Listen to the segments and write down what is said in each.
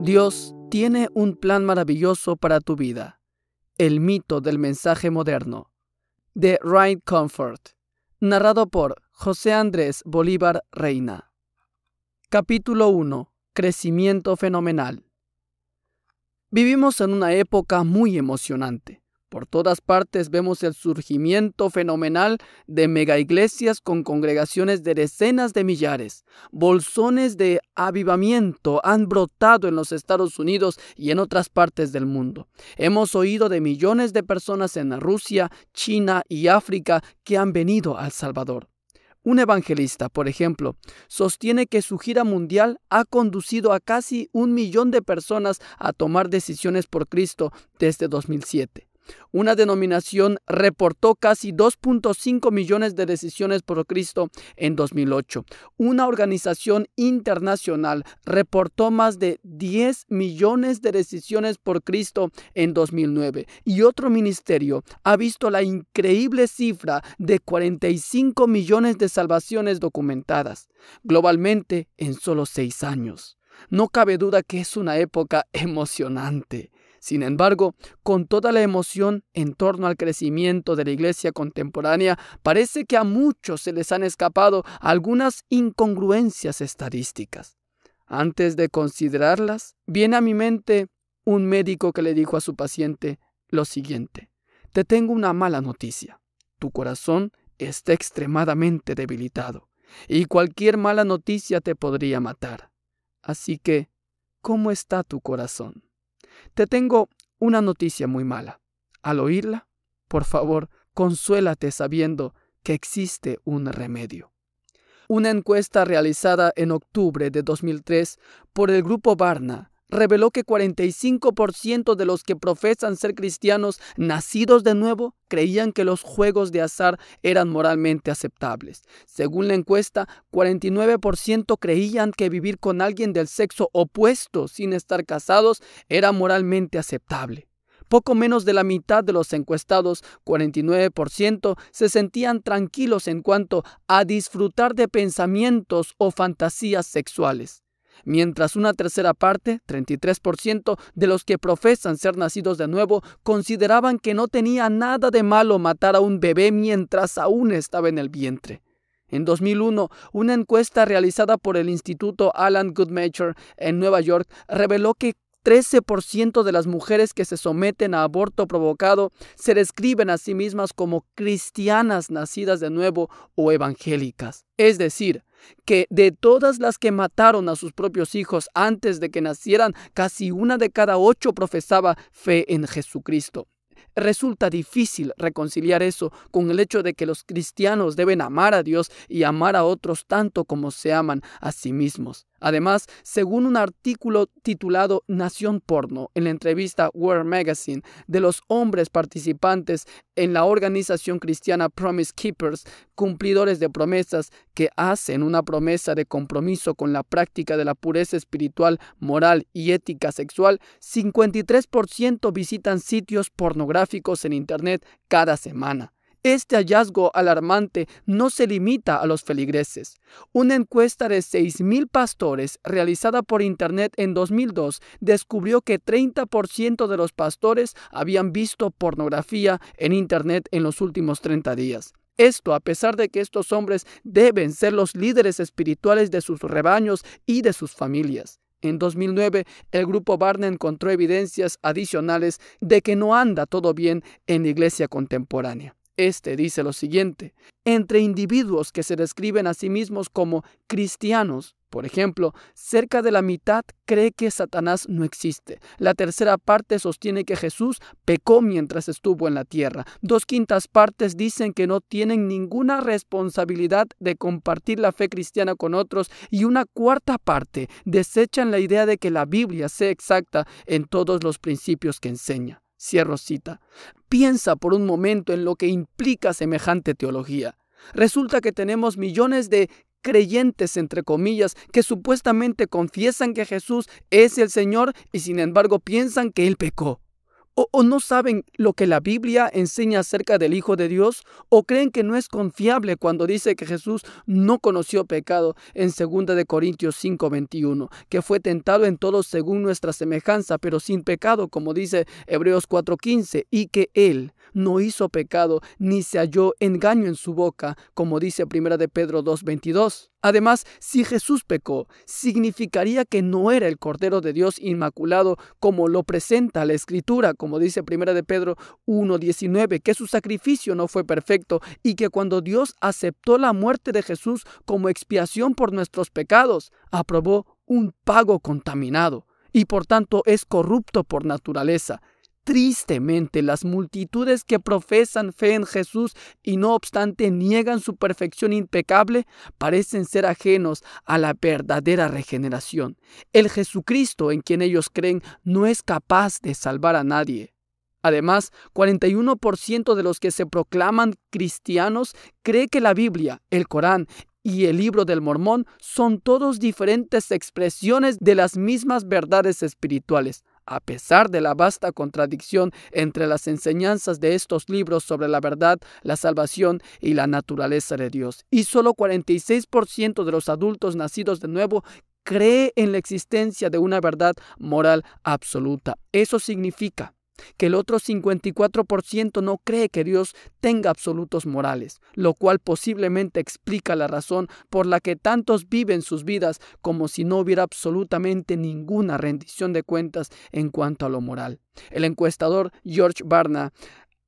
Dios tiene un plan maravilloso para tu vida. El mito del mensaje moderno. The Right Comfort. Narrado por José Andrés Bolívar Reina. Capítulo 1. Crecimiento fenomenal. Vivimos en una época muy emocionante. Por todas partes vemos el surgimiento fenomenal de megaiglesias con congregaciones de decenas de millares. Bolsones de avivamiento han brotado en los Estados Unidos y en otras partes del mundo. Hemos oído de millones de personas en Rusia, China y África que han venido al Salvador. Un evangelista, por ejemplo, sostiene que su gira mundial ha conducido a casi un millón de personas a tomar decisiones por Cristo desde 2007. Una denominación reportó casi 2.5 millones de decisiones por Cristo en 2008. Una organización internacional reportó más de 10 millones de decisiones por Cristo en 2009. Y otro ministerio ha visto la increíble cifra de 45 millones de salvaciones documentadas globalmente en solo seis años. No cabe duda que es una época emocionante. Sin embargo, con toda la emoción en torno al crecimiento de la iglesia contemporánea, parece que a muchos se les han escapado algunas incongruencias estadísticas. Antes de considerarlas, viene a mi mente un médico que le dijo a su paciente lo siguiente, te tengo una mala noticia, tu corazón está extremadamente debilitado y cualquier mala noticia te podría matar. Así que, ¿cómo está tu corazón? Te tengo una noticia muy mala. Al oírla, por favor, consuélate sabiendo que existe un remedio. Una encuesta realizada en octubre de 2003 por el grupo Barna reveló que 45% de los que profesan ser cristianos nacidos de nuevo creían que los juegos de azar eran moralmente aceptables. Según la encuesta, 49% creían que vivir con alguien del sexo opuesto sin estar casados era moralmente aceptable. Poco menos de la mitad de los encuestados, 49%, se sentían tranquilos en cuanto a disfrutar de pensamientos o fantasías sexuales mientras una tercera parte, 33%, de los que profesan ser nacidos de nuevo consideraban que no tenía nada de malo matar a un bebé mientras aún estaba en el vientre. En 2001, una encuesta realizada por el Instituto Alan Goodmacher en Nueva York reveló que 13% de las mujeres que se someten a aborto provocado se describen a sí mismas como cristianas nacidas de nuevo o evangélicas. Es decir, que de todas las que mataron a sus propios hijos antes de que nacieran, casi una de cada ocho profesaba fe en Jesucristo. Resulta difícil reconciliar eso con el hecho de que los cristianos deben amar a Dios y amar a otros tanto como se aman a sí mismos. Además, según un artículo titulado Nación Porno en la entrevista World Magazine de los hombres participantes en la organización cristiana Promise Keepers, cumplidores de promesas que hacen una promesa de compromiso con la práctica de la pureza espiritual, moral y ética sexual, 53% visitan sitios pornográficos en Internet cada semana. Este hallazgo alarmante no se limita a los feligreses. Una encuesta de 6.000 pastores realizada por Internet en 2002 descubrió que 30% de los pastores habían visto pornografía en Internet en los últimos 30 días. Esto a pesar de que estos hombres deben ser los líderes espirituales de sus rebaños y de sus familias. En 2009, el grupo Barna encontró evidencias adicionales de que no anda todo bien en la iglesia contemporánea. Este dice lo siguiente, entre individuos que se describen a sí mismos como cristianos, por ejemplo, cerca de la mitad cree que Satanás no existe. La tercera parte sostiene que Jesús pecó mientras estuvo en la tierra. Dos quintas partes dicen que no tienen ninguna responsabilidad de compartir la fe cristiana con otros y una cuarta parte desechan la idea de que la Biblia sea exacta en todos los principios que enseña. Cierro cita. Piensa por un momento en lo que implica semejante teología. Resulta que tenemos millones de creyentes, entre comillas, que supuestamente confiesan que Jesús es el Señor y sin embargo piensan que Él pecó o, no saben lo que la Biblia enseña acerca del Hijo de Dios, o creen que no es confiable cuando dice que Jesús no conoció pecado en 2 de Corintios 5:21, que fue tentado en todos según nuestra semejanza, pero sin pecado, como dice Hebreos 4:15, y que él no hizo pecado, ni se halló engaño en su boca, como dice Primera de Pedro 2.22. Además, si Jesús pecó, significaría que no era el Cordero de Dios inmaculado como lo presenta la Escritura, como dice Primera de Pedro 1.19, que su sacrificio no fue perfecto y que cuando Dios aceptó la muerte de Jesús como expiación por nuestros pecados, aprobó un pago contaminado y por tanto es corrupto por naturaleza. Tristemente, las multitudes que profesan fe en Jesús y no obstante niegan su perfección impecable parecen ser ajenos a la verdadera regeneración. El Jesucristo en quien ellos creen no es capaz de salvar a nadie. Además, 41% de los que se proclaman cristianos cree que la Biblia, el Corán y el libro del Mormón son todos diferentes expresiones de las mismas verdades espirituales. A pesar de la vasta contradicción entre las enseñanzas de estos libros sobre la verdad, la salvación y la naturaleza de Dios, y solo 46% de los adultos nacidos de nuevo cree en la existencia de una verdad moral absoluta. Eso significa que el otro 54% no cree que Dios tenga absolutos morales, lo cual posiblemente explica la razón por la que tantos viven sus vidas como si no hubiera absolutamente ninguna rendición de cuentas en cuanto a lo moral. El encuestador George Barna,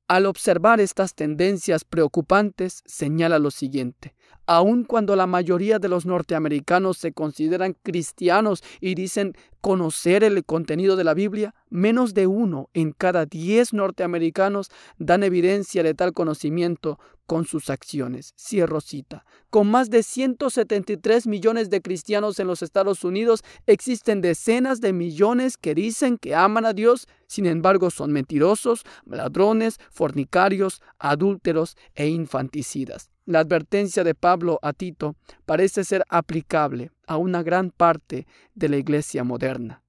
al observar estas tendencias preocupantes, señala lo siguiente aun cuando la mayoría de los norteamericanos se consideran cristianos y dicen conocer el contenido de la Biblia, menos de uno en cada diez norteamericanos dan evidencia de tal conocimiento con sus acciones. Cierro cita. Con más de 173 millones de cristianos en los Estados Unidos, existen decenas de millones que dicen que aman a Dios, sin embargo son mentirosos, ladrones, fornicarios, adúlteros e infanticidas. La advertencia de Pablo a Tito parece ser aplicable a una gran parte de la iglesia moderna.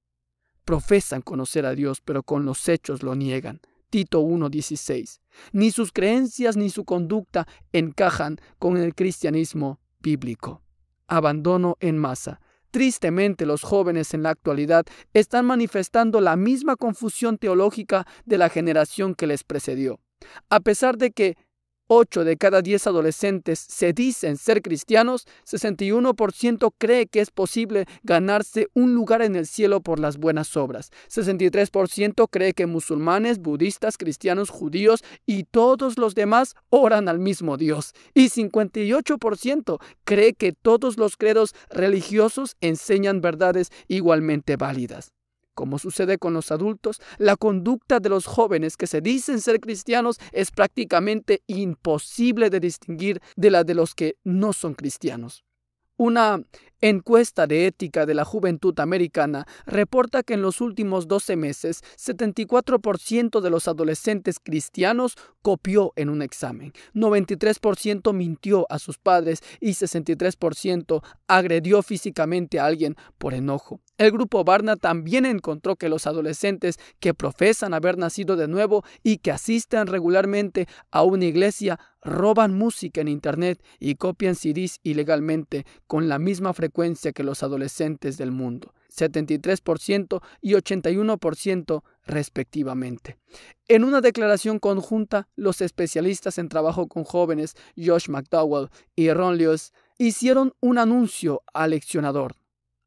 Profesan conocer a Dios, pero con los hechos lo niegan. Tito 1.16. Ni sus creencias ni su conducta encajan con el cristianismo bíblico. Abandono en masa. Tristemente los jóvenes en la actualidad están manifestando la misma confusión teológica de la generación que les precedió. A pesar de que 8 de cada 10 adolescentes se dicen ser cristianos, 61% cree que es posible ganarse un lugar en el cielo por las buenas obras, 63% cree que musulmanes, budistas, cristianos, judíos y todos los demás oran al mismo Dios, y 58% cree que todos los credos religiosos enseñan verdades igualmente válidas. Como sucede con los adultos, la conducta de los jóvenes que se dicen ser cristianos es prácticamente imposible de distinguir de la de los que no son cristianos. Una encuesta de ética de la juventud americana reporta que en los últimos 12 meses 74% de los adolescentes cristianos copió en un examen, 93% mintió a sus padres y 63% agredió físicamente a alguien por enojo. El grupo Barna también encontró que los adolescentes que profesan haber nacido de nuevo y que asisten regularmente a una iglesia roban música en Internet y copian CDs ilegalmente con la misma frecuencia que los adolescentes del mundo, 73% y 81% respectivamente. En una declaración conjunta, los especialistas en trabajo con jóvenes Josh McDowell y Ron Lewis hicieron un anuncio al leccionador.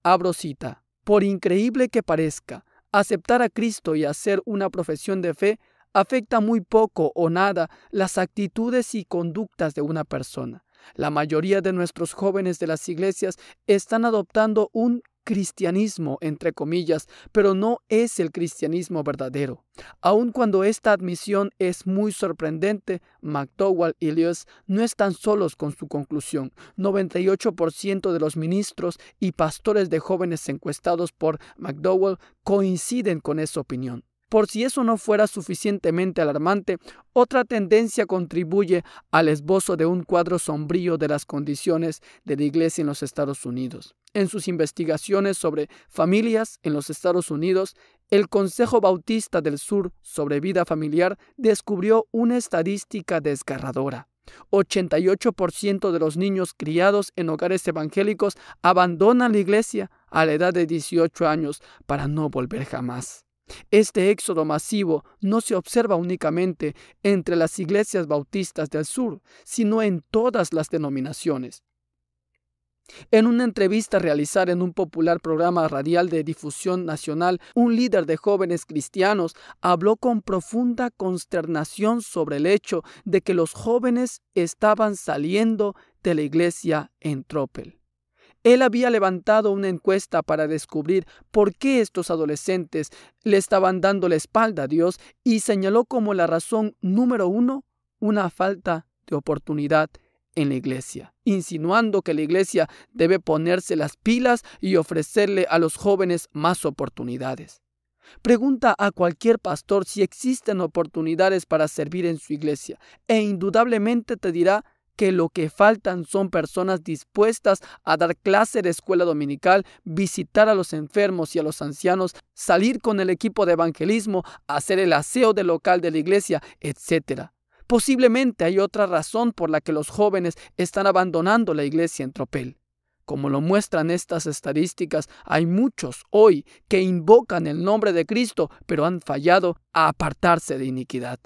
Abro cita. Por increíble que parezca, aceptar a Cristo y hacer una profesión de fe afecta muy poco o nada las actitudes y conductas de una persona. La mayoría de nuestros jóvenes de las iglesias están adoptando un cristianismo, entre comillas, pero no es el cristianismo verdadero. Aun cuando esta admisión es muy sorprendente, McDowell y Lewis no están solos con su conclusión. 98% de los ministros y pastores de jóvenes encuestados por McDowell coinciden con esa opinión. Por si eso no fuera suficientemente alarmante, otra tendencia contribuye al esbozo de un cuadro sombrío de las condiciones de la Iglesia en los Estados Unidos. En sus investigaciones sobre familias en los Estados Unidos, el Consejo Bautista del Sur sobre vida familiar descubrió una estadística desgarradora. 88% de los niños criados en hogares evangélicos abandonan la iglesia a la edad de 18 años para no volver jamás. Este éxodo masivo no se observa únicamente entre las iglesias bautistas del sur, sino en todas las denominaciones. En una entrevista realizada en un popular programa radial de difusión nacional, un líder de jóvenes cristianos habló con profunda consternación sobre el hecho de que los jóvenes estaban saliendo de la iglesia en Tropel. Él había levantado una encuesta para descubrir por qué estos adolescentes le estaban dando la espalda a Dios y señaló como la razón número uno una falta de oportunidad en la iglesia, insinuando que la iglesia debe ponerse las pilas y ofrecerle a los jóvenes más oportunidades. Pregunta a cualquier pastor si existen oportunidades para servir en su iglesia e indudablemente te dirá que lo que faltan son personas dispuestas a dar clase de escuela dominical, visitar a los enfermos y a los ancianos, salir con el equipo de evangelismo, hacer el aseo del local de la iglesia, etc. Posiblemente hay otra razón por la que los jóvenes están abandonando la iglesia en tropel. Como lo muestran estas estadísticas, hay muchos hoy que invocan el nombre de Cristo, pero han fallado a apartarse de iniquidad,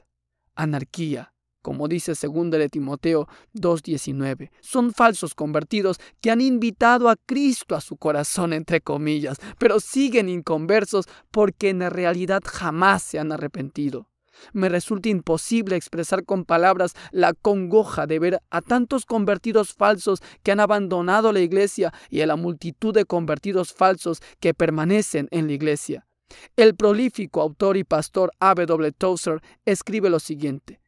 anarquía, como dice 2 de Timoteo 2.19. Son falsos convertidos que han invitado a Cristo a su corazón, entre comillas, pero siguen inconversos porque en realidad jamás se han arrepentido. Me resulta imposible expresar con palabras la congoja de ver a tantos convertidos falsos que han abandonado la iglesia y a la multitud de convertidos falsos que permanecen en la iglesia. El prolífico autor y pastor A.W. Tozer escribe lo siguiente.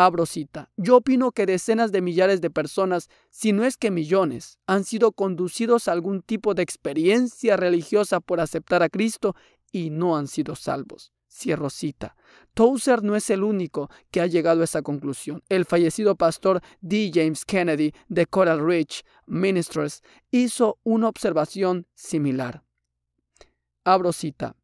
Abro cita. Yo opino que decenas de millares de personas, si no es que millones, han sido conducidos a algún tipo de experiencia religiosa por aceptar a Cristo y no han sido salvos. Cierro cita. Touser no es el único que ha llegado a esa conclusión. El fallecido pastor D. James Kennedy de Coral Ridge Ministers, hizo una observación similar. Abro cita.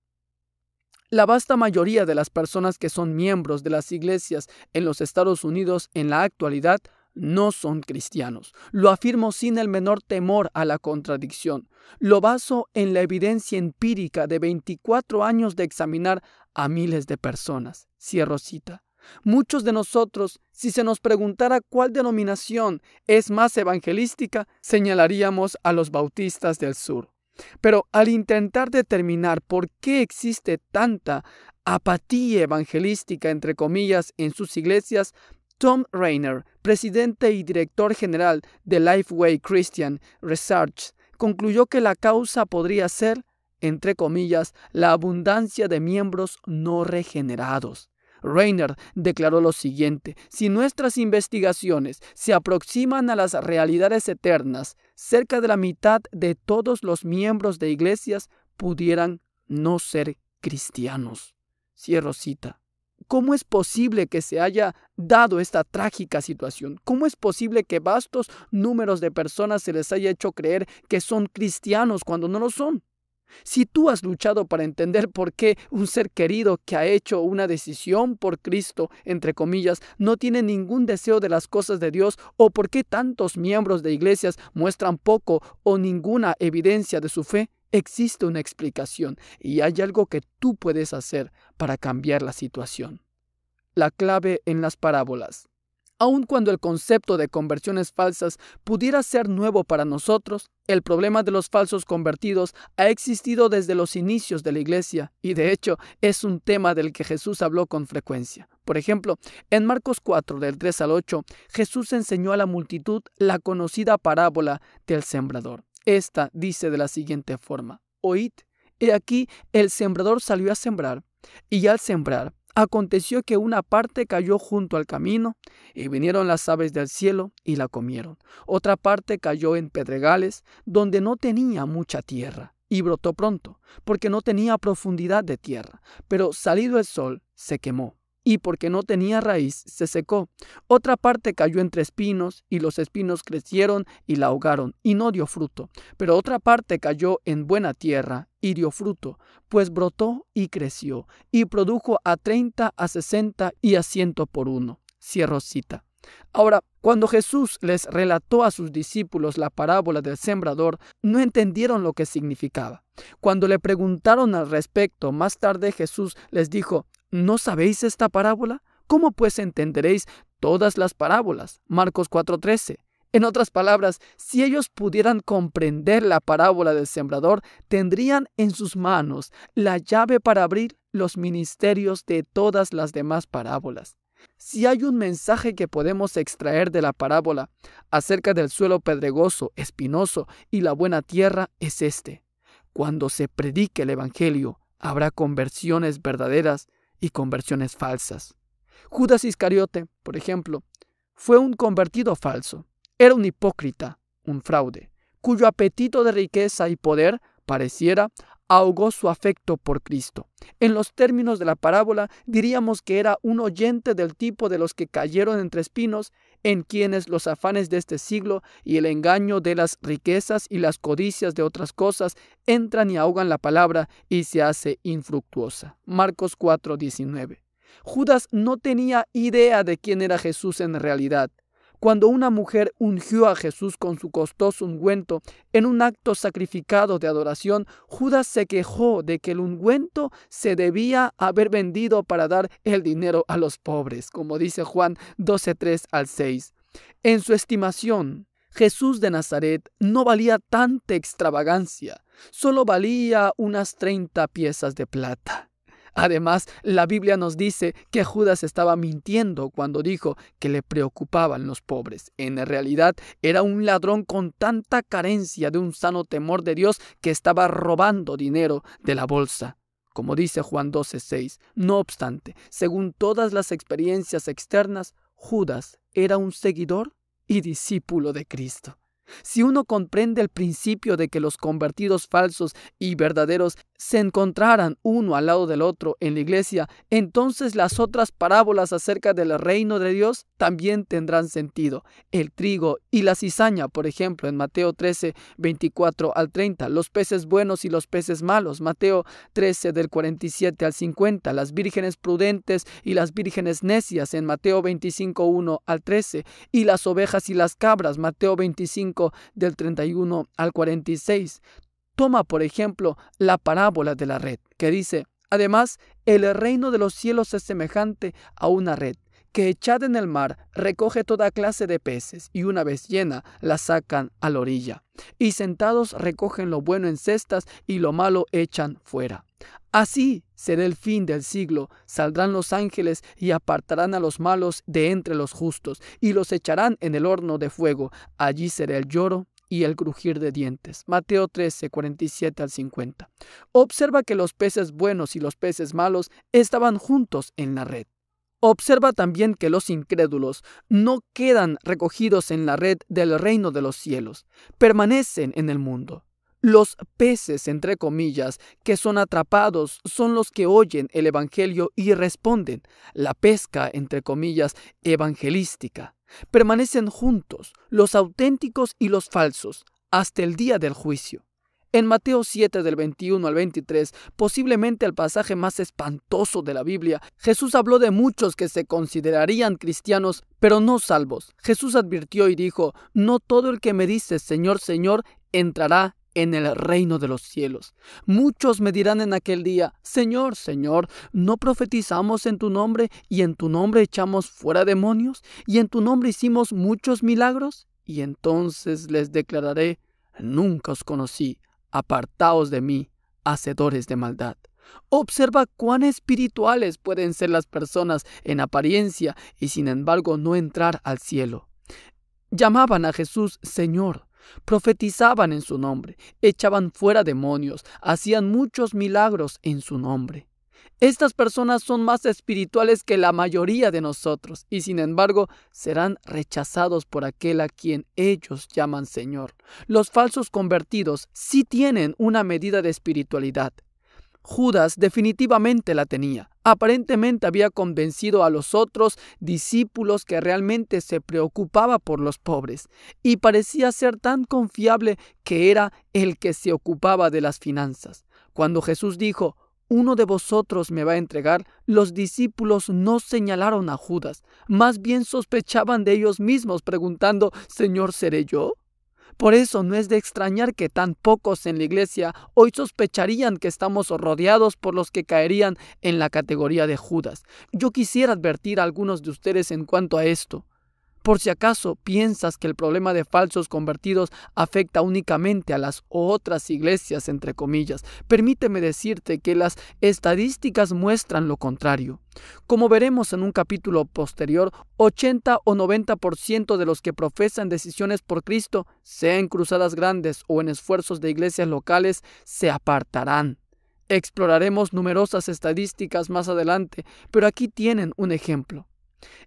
La vasta mayoría de las personas que son miembros de las iglesias en los Estados Unidos en la actualidad no son cristianos. Lo afirmo sin el menor temor a la contradicción. Lo baso en la evidencia empírica de 24 años de examinar a miles de personas. Cierro cita. Muchos de nosotros, si se nos preguntara cuál denominación es más evangelística, señalaríamos a los bautistas del sur. Pero al intentar determinar por qué existe tanta apatía evangelística, entre comillas, en sus iglesias, Tom Rayner, presidente y director general de Lifeway Christian Research, concluyó que la causa podría ser, entre comillas, la abundancia de miembros no regenerados. Reiner declaró lo siguiente, si nuestras investigaciones se aproximan a las realidades eternas, cerca de la mitad de todos los miembros de iglesias pudieran no ser cristianos. Cierro cita. ¿Cómo es posible que se haya dado esta trágica situación? ¿Cómo es posible que vastos números de personas se les haya hecho creer que son cristianos cuando no lo son? Si tú has luchado para entender por qué un ser querido que ha hecho una decisión por Cristo, entre comillas, no tiene ningún deseo de las cosas de Dios o por qué tantos miembros de iglesias muestran poco o ninguna evidencia de su fe, existe una explicación y hay algo que tú puedes hacer para cambiar la situación. La clave en las parábolas Aun cuando el concepto de conversiones falsas pudiera ser nuevo para nosotros, el problema de los falsos convertidos ha existido desde los inicios de la Iglesia y de hecho es un tema del que Jesús habló con frecuencia. Por ejemplo, en Marcos 4 del 3 al 8, Jesús enseñó a la multitud la conocida parábola del sembrador. Esta dice de la siguiente forma, oíd, he aquí el sembrador salió a sembrar, y al sembrar, Aconteció que una parte cayó junto al camino, y vinieron las aves del cielo y la comieron. Otra parte cayó en pedregales, donde no tenía mucha tierra, y brotó pronto, porque no tenía profundidad de tierra, pero salido el sol, se quemó y porque no tenía raíz se secó. Otra parte cayó entre espinos y los espinos crecieron y la ahogaron y no dio fruto. Pero otra parte cayó en buena tierra y dio fruto, pues brotó y creció y produjo a treinta, a sesenta y a ciento por uno. Cierro cita. Ahora, cuando Jesús les relató a sus discípulos la parábola del sembrador, no entendieron lo que significaba. Cuando le preguntaron al respecto, más tarde Jesús les dijo, ¿No sabéis esta parábola? ¿Cómo pues entenderéis todas las parábolas? Marcos 4:13. En otras palabras, si ellos pudieran comprender la parábola del sembrador, tendrían en sus manos la llave para abrir los ministerios de todas las demás parábolas. Si hay un mensaje que podemos extraer de la parábola acerca del suelo pedregoso, espinoso y la buena tierra, es este. Cuando se predique el Evangelio, habrá conversiones verdaderas y conversiones falsas. Judas Iscariote, por ejemplo, fue un convertido falso, era un hipócrita, un fraude, cuyo apetito de riqueza y poder pareciera ahogó su afecto por Cristo. En los términos de la parábola, diríamos que era un oyente del tipo de los que cayeron entre espinos, en quienes los afanes de este siglo y el engaño de las riquezas y las codicias de otras cosas entran y ahogan la palabra y se hace infructuosa. Marcos 4:19. Judas no tenía idea de quién era Jesús en realidad cuando una mujer ungió a Jesús con su costoso ungüento en un acto sacrificado de adoración, Judas se quejó de que el ungüento se debía haber vendido para dar el dinero a los pobres, como dice Juan 12:3 al 6. En su estimación, Jesús de Nazaret no valía tanta extravagancia, solo valía unas 30 piezas de plata. Además, la Biblia nos dice que Judas estaba mintiendo cuando dijo que le preocupaban los pobres. En realidad, era un ladrón con tanta carencia de un sano temor de Dios que estaba robando dinero de la bolsa. Como dice Juan 12:6, no obstante, según todas las experiencias externas, Judas era un seguidor y discípulo de Cristo. Si uno comprende el principio de que los convertidos falsos y verdaderos se encontraran uno al lado del otro en la iglesia, entonces las otras parábolas acerca del reino de Dios también tendrán sentido. El trigo y la cizaña, por ejemplo, en Mateo 13, 24 al 30, los peces buenos y los peces malos, Mateo 13 del 47 al 50, las vírgenes prudentes y las vírgenes necias en Mateo 25, 1 al 13, y las ovejas y las cabras, Mateo 25, del 31 al 46. Toma, por ejemplo, la parábola de la red, que dice, Además, el reino de los cielos es semejante a una red que echada en el mar recoge toda clase de peces y una vez llena la sacan a la orilla. Y sentados recogen lo bueno en cestas y lo malo echan fuera. Así será el fin del siglo. Saldrán los ángeles y apartarán a los malos de entre los justos, y los echarán en el horno de fuego. Allí será el lloro y el crujir de dientes. Mateo 13, 47 al 50. Observa que los peces buenos y los peces malos estaban juntos en la red. Observa también que los incrédulos no quedan recogidos en la red del reino de los cielos, permanecen en el mundo. Los peces, entre comillas, que son atrapados son los que oyen el Evangelio y responden. La pesca, entre comillas, evangelística. Permanecen juntos, los auténticos y los falsos, hasta el día del juicio. En Mateo 7 del 21 al 23, posiblemente el pasaje más espantoso de la Biblia, Jesús habló de muchos que se considerarían cristianos, pero no salvos. Jesús advirtió y dijo, No todo el que me dice Señor, Señor, entrará en el reino de los cielos. Muchos me dirán en aquel día, Señor, Señor, ¿no profetizamos en tu nombre y en tu nombre echamos fuera demonios y en tu nombre hicimos muchos milagros? Y entonces les declararé, nunca os conocí, apartaos de mí, hacedores de maldad. Observa cuán espirituales pueden ser las personas en apariencia y sin embargo no entrar al cielo. Llamaban a Jesús Señor, profetizaban en su nombre, echaban fuera demonios, hacían muchos milagros en su nombre. Estas personas son más espirituales que la mayoría de nosotros y sin embargo serán rechazados por aquel a quien ellos llaman Señor. Los falsos convertidos sí tienen una medida de espiritualidad. Judas definitivamente la tenía. Aparentemente había convencido a los otros discípulos que realmente se preocupaba por los pobres, y parecía ser tan confiable que era el que se ocupaba de las finanzas. Cuando Jesús dijo, uno de vosotros me va a entregar, los discípulos no señalaron a Judas, más bien sospechaban de ellos mismos, preguntando, Señor, ¿seré yo? Por eso no es de extrañar que tan pocos en la iglesia hoy sospecharían que estamos rodeados por los que caerían en la categoría de Judas. Yo quisiera advertir a algunos de ustedes en cuanto a esto. Por si acaso piensas que el problema de falsos convertidos afecta únicamente a las otras iglesias, entre comillas, permíteme decirte que las estadísticas muestran lo contrario. Como veremos en un capítulo posterior, 80 o 90% de los que profesan decisiones por Cristo, sea en cruzadas grandes o en esfuerzos de iglesias locales, se apartarán. Exploraremos numerosas estadísticas más adelante, pero aquí tienen un ejemplo.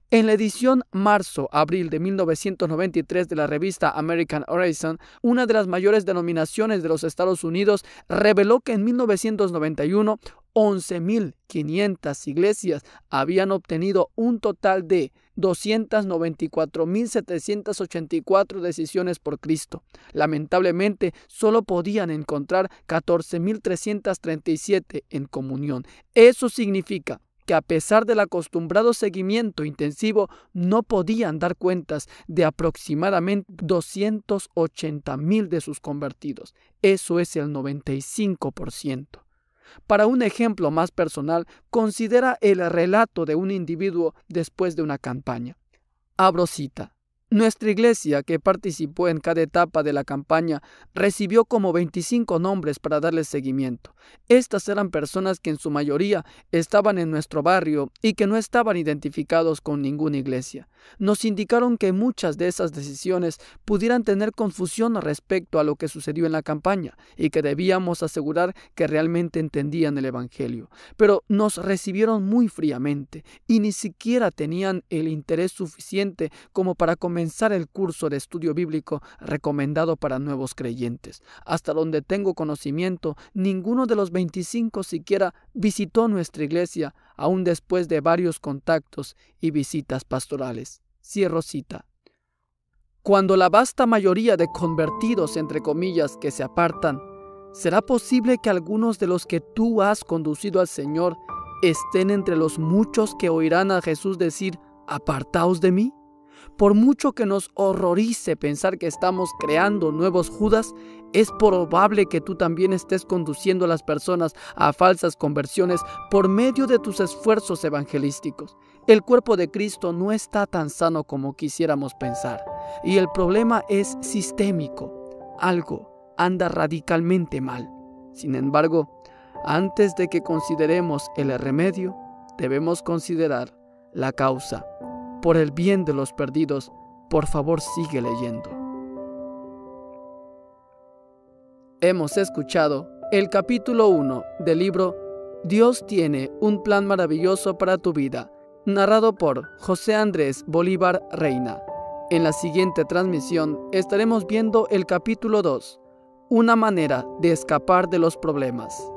En la edición marzo-abril de 1993 de la revista American Horizon, una de las mayores denominaciones de los Estados Unidos reveló que en 1991 11.500 iglesias habían obtenido un total de 294.784 decisiones por Cristo. Lamentablemente, solo podían encontrar 14.337 en comunión. Eso significa que a pesar del acostumbrado seguimiento intensivo no podían dar cuentas de aproximadamente 280.000 mil de sus convertidos. Eso es el 95%. Para un ejemplo más personal, considera el relato de un individuo después de una campaña. Abro cita. Nuestra iglesia, que participó en cada etapa de la campaña, recibió como 25 nombres para darles seguimiento. Estas eran personas que en su mayoría estaban en nuestro barrio y que no estaban identificados con ninguna iglesia. Nos indicaron que muchas de esas decisiones pudieran tener confusión respecto a lo que sucedió en la campaña y que debíamos asegurar que realmente entendían el Evangelio. Pero nos recibieron muy fríamente y ni siquiera tenían el interés suficiente como para comenzar comenzar el curso de estudio bíblico recomendado para nuevos creyentes. Hasta donde tengo conocimiento, ninguno de los 25 siquiera visitó nuestra iglesia, aun después de varios contactos y visitas pastorales. Cierro cita. Cuando la vasta mayoría de convertidos, entre comillas, que se apartan, será posible que algunos de los que tú has conducido al Señor estén entre los muchos que oirán a Jesús decir, apartaos de mí? Por mucho que nos horrorice pensar que estamos creando nuevos Judas, es probable que tú también estés conduciendo a las personas a falsas conversiones por medio de tus esfuerzos evangelísticos. El cuerpo de Cristo no está tan sano como quisiéramos pensar y el problema es sistémico. Algo anda radicalmente mal. Sin embargo, antes de que consideremos el remedio, debemos considerar la causa. Por el bien de los perdidos, por favor sigue leyendo. Hemos escuchado el capítulo 1 del libro Dios tiene un plan maravilloso para tu vida, narrado por José Andrés Bolívar Reina. En la siguiente transmisión estaremos viendo el capítulo 2, una manera de escapar de los problemas.